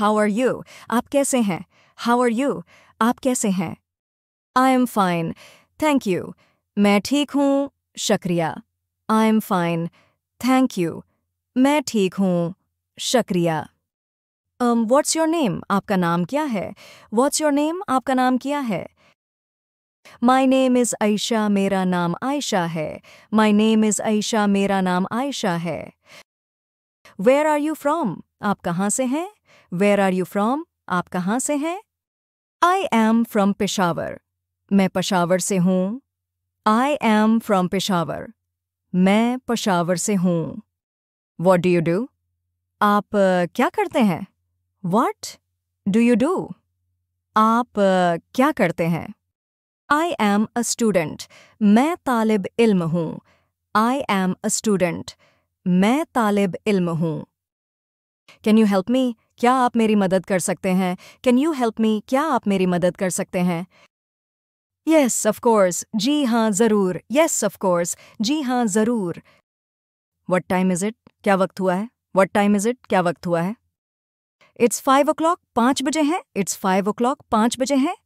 how are you आप कैसे हैं हाउ आर यू आप कैसे हैं I am fine thank you मैं ठीक हूँ शक्रिया I am fine thank you मैं ठीक हूँ शक्रिया व्हाट्स योर नेम आपका नाम क्या है व्हाट्स योर नेम आपका नाम क्या है माई नेम इज़ आयशा मेरा नाम आयशा है माई नेम इज़ आयशा मेरा नाम आयशा है वेयर आर यू फ्रॉम आप कहाँ से हैं वेयर आर यू फ्रॉम आप कहाँ से हैं आई एम फ्रॉम पेशावर मैं पेशावर से हूँ आई एम फ्रॉम पेशावर मैं पेशावर से हूँ वॉट डू यू डू आप क्या करते हैं वॉट डू यू डू आप क्या करते हैं आई एम अ स्टूडेंट मैं तालिब इल्म हूँ आई एम अ स्टूडेंट मैं तालिब इल्म हूँ कैन यू हेल्प मी क्या आप मेरी मदद कर सकते हैं कैन यू हेल्प मी क्या आप मेरी मदद कर सकते हैं यस ऑफकोर्स जी हाँ ज़रूर यस ऑफकोर्स जी हाँ ज़रूर वट टाइम इज़ इट क्या वक्त हुआ है वट टाइम इज़ इट क्या वक्त हुआ है इट्स फाइव ओ क्लॉक पांच बजे हैं इट्स फाइव ओ क्लॉक पांच बजे हैं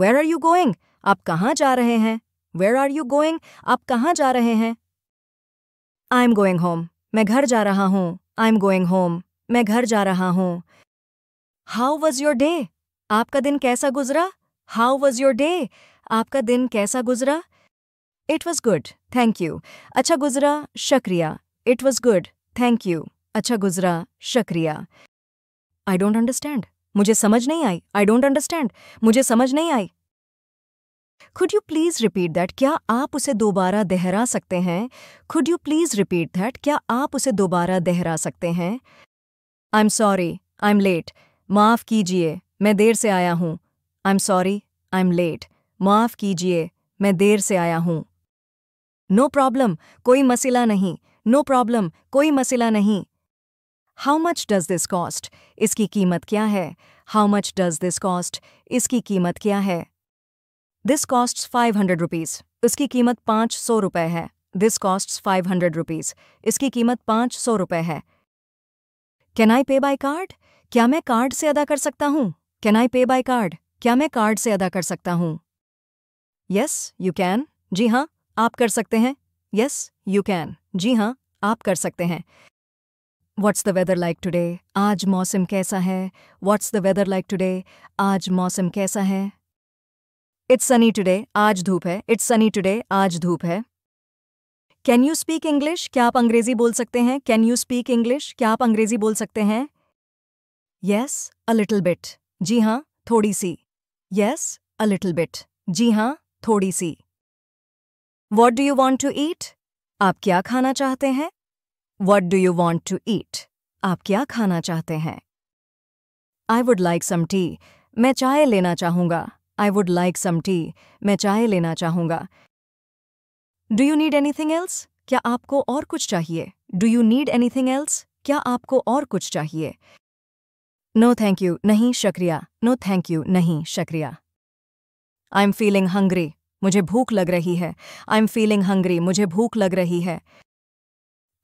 वेर आर यू गोइंग आप कहाँ जा रहे हैं वेर आर यू गोइंग आप कहाँ जा रहे हैं आई एम गोइंग होम मैं घर जा रहा हूँ आई एम गोइंग होम मैं घर जा रहा हूँ हाउ वॉज योर डे आपका दिन कैसा गुजरा हाउ वॉज योर डे आपका दिन कैसा गुजरा it was good thank you अच्छा गुजरा शक्रिया it was good thank you अच्छा गुजरा शक्रिया आई डोंट अंडरस्टैंड मुझे समझ नहीं आई आई डोंट अंडरस्टैंड मुझे समझ नहीं आई Could you please repeat that क्या आप उसे दोबारा दोहरा सकते हैं Could you please repeat that क्या आप उसे दोबारा दोहरा सकते हैं I am sorry I am late माफ कीजिए मैं देर से आया हूँ I am sorry I am late माफ कीजिए मैं देर से आया हूँ नो no problem, कोई मसला नहीं नो no problem, कोई मसला नहीं how much does this cost इसकी कीमत क्या है how much does this cost इसकी कीमत क्या है this cost five hundred rupees इसकी कीमत पाँच सौ रुपये है this cost five hundred rupees इसकी कीमत पाँच सौ रुपये है कैन आई पे बाय कार्ड क्या मैं कार्ड से अदा कर सकता हूँ कैन आई पे बाय कार्ड क्या मैं कार्ड से अदा कर सकता हूँ यस यू कैन जी हाँ आप कर सकते हैं यस यू कैन जी हाँ आप कर सकते हैं what's the weather like today आज मौसम कैसा है what's the weather like today आज मौसम कैसा है इट्स सनी टुडे आज धूप है इट्स सनी टुडे आज धूप है कैन यू स्पीक इंग्लिश क्या आप अंग्रेजी बोल सकते हैं कैन यू स्पीक इंग्लिश क्या आप अंग्रेजी बोल सकते हैं यस अ लिटल बिट जी हाँ थोड़ी सी यस अ लिटल बिट जी हाँ थोड़ी सी what do you want to eat आप क्या खाना चाहते हैं what do you want to eat आप क्या खाना चाहते हैं I would like some tea मैं चाय लेना चाहूंगा I would like some tea मैं चाय लेना चाहूंगा do you need anything else क्या आपको और कुछ चाहिए do you need anything else क्या आपको और कुछ चाहिए नो थैंक यू नहीं शक्रिया नो थैंक यू नहीं शक्रिया आई एम फीलिंग हंग्री मुझे भूख लग रही है आई एम फीलिंग हंग्री मुझे भूख लग रही है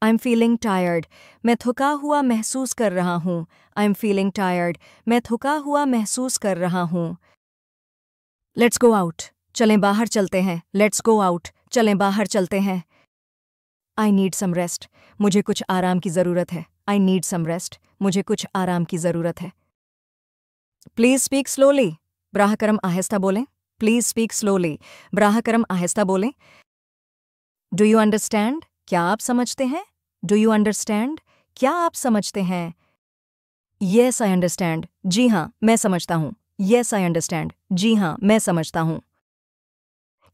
आई एम फीलिंग टायर्ड मैं थका हुआ महसूस कर रहा हूँ आई एम फीलिंग टायर्ड मैं थका हुआ महसूस कर रहा हूँ लेट्स गो आउट चलें बाहर चलते हैं लेट्स गो आउट चलें बाहर चलते हैं आई नीड सम रेस्ट मुझे कुछ आराम की ज़रूरत है आई नीड सम रेस्ट मुझे कुछ आराम की ज़रूरत है प्लीज़ स्पीक स्लोली ब्राहकरम आहिस्ता बोलें प्लीज़ स्पीक स्लोली ब्राहकरम आहिस्ता बोलें डू यू अंडरस्टैंड क्या आप समझते हैं डू यू अंडरस्टैंड क्या आप समझते हैं येस आई अंडरस्टैंड जी हां मैं समझता हूँ येस आई अंडरस्टैंड जी हाँ मैं समझता हूँ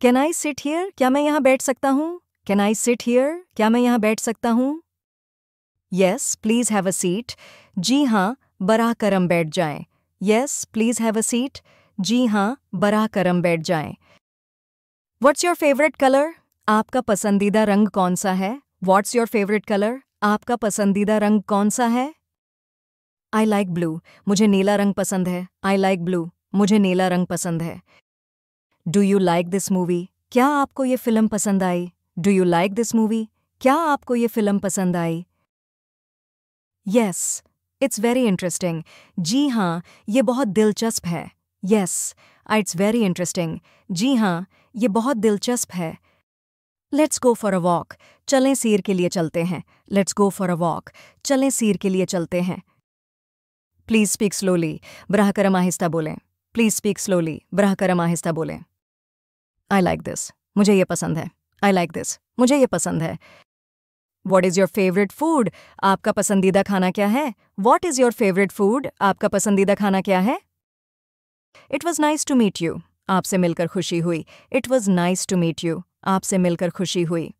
कैन आई सिट हियर क्या मैं यहाँ बैठ सकता हूँ कैन आई सिट हियर क्या मैं यहाँ बैठ सकता हूँ yes please have a seat जी हाँ बरा करम बैठ जाए yes please have a seat जी हाँ बरा करम बैठ जाए व्हाट्स योर फेवरेट कलर आपका पसंदीदा रंग कौन सा है व्हाट्स योर फेवरेट कलर आपका पसंदीदा रंग कौन सा है आई लाइक ब्लू मुझे नीला रंग पसंद है आई लाइक ब्लू मुझे नीला रंग पसंद है do you like this movie क्या आपको ये फिल्म पसंद आई do you like this movie क्या आपको ये फिल्म पसंद आई यस इट्स वेरी इंटरेस्टिंग जी हाँ ये बहुत दिलचस्प है यस इट्स वेरी इंटरेस्टिंग जी हाँ ये बहुत दिलचस्प है let's go for a walk चलें सीर के लिए चलते हैं let's go for a walk चलें सीर के लिए चलते हैं प्लीज स्पीक स्लोली बरह करम आहिस्ता बोलें प्लीज स्पीक स्लोली बरह करम आहिस्ता बोलें आई लाइक दिस मुझे ये पसंद है आई लाइक दिस मुझे ये पसंद है what is your favourite food आपका पसंदीदा खाना क्या है what is your favourite food आपका पसंदीदा खाना क्या है it was nice to meet you आपसे मिलकर खुशी हुई it was nice to meet you आपसे मिलकर खुशी हुई